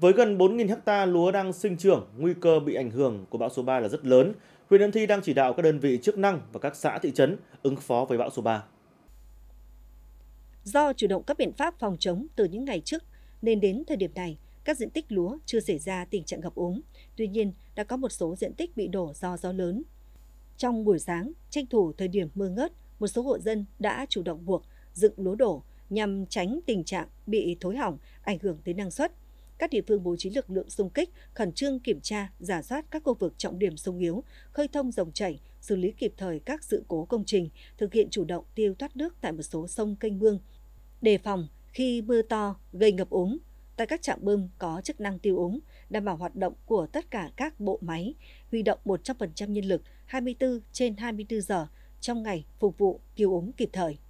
Với gần 4.000 ha lúa đang sinh trưởng, nguy cơ bị ảnh hưởng của bão số 3 là rất lớn. Huyện Ân Thi đang chỉ đạo các đơn vị chức năng và các xã thị trấn ứng phó với bão số 3. Do chủ động các biện pháp phòng chống từ những ngày trước nên đến thời điểm này, các diện tích lúa chưa xảy ra tình trạng ngập úng. Tuy nhiên, đã có một số diện tích bị đổ do gió lớn. Trong buổi sáng, tranh thủ thời điểm mưa ngớt, một số hộ dân đã chủ động buộc dựng lúa đổ nhằm tránh tình trạng bị thối hỏng, ảnh hưởng tới năng suất các địa phương bố trí lực lượng xung kích, khẩn trương kiểm tra, giả soát các khu vực trọng điểm sung yếu, khơi thông dòng chảy, xử lý kịp thời các sự cố công trình, thực hiện chủ động tiêu thoát nước tại một số sông kênh mương. Đề phòng khi mưa to gây ngập úng, tại các trạm bơm có chức năng tiêu úng, đảm bảo hoạt động của tất cả các bộ máy, huy động 100% nhân lực 24 trên 24 giờ trong ngày phục vụ tiêu úng kịp thời.